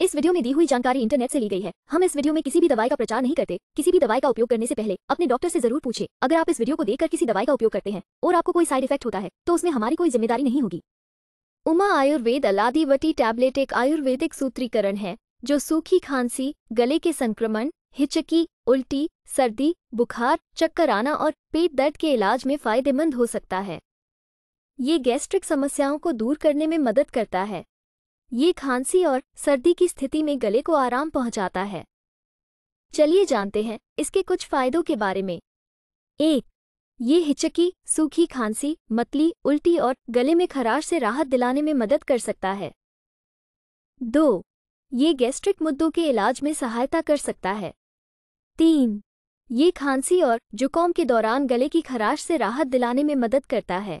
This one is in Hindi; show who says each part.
Speaker 1: इस वीडियो में दी हुई जानकारी इंटरनेट से ली गई है हम इस वीडियो में किसी भी दवाई का प्रचार नहीं करते किसी भी दवाई का उपयोग करने से पहले अपने डॉक्टर से जरूर पूछे अगर आप इस वीडियो को देखकर किसी दवाई का उपयोग करते हैं और आपको कोई साइड इफेक्ट होता है तो उसमें हमारी कोई जिम्मेदारी नहीं होगी उमा आयुर्वेद अलादीवटी टैबलेट एक आयुर्वेदिक सूत्रीकरण है जो सूखी खांसी गले के संक्रमण हिचकी उल्टी सर्दी बुखार चक्कर आना और पेट दर्द के इलाज में फायदेमंद हो सकता है ये गैस्ट्रिक समस्याओं को दूर करने में मदद करता है ये खांसी और सर्दी की स्थिति में गले को आराम पहुंचाता है चलिए जानते हैं इसके कुछ फायदों के बारे में एक ये हिचकी सूखी खांसी मतली उल्टी और गले में खराश से राहत दिलाने में मदद कर सकता है दो ये गैस्ट्रिक मुद्दों के इलाज में सहायता कर सकता है तीन ये
Speaker 2: खांसी और जुकाम के दौरान गले की खराश से राहत दिलाने में मदद करता है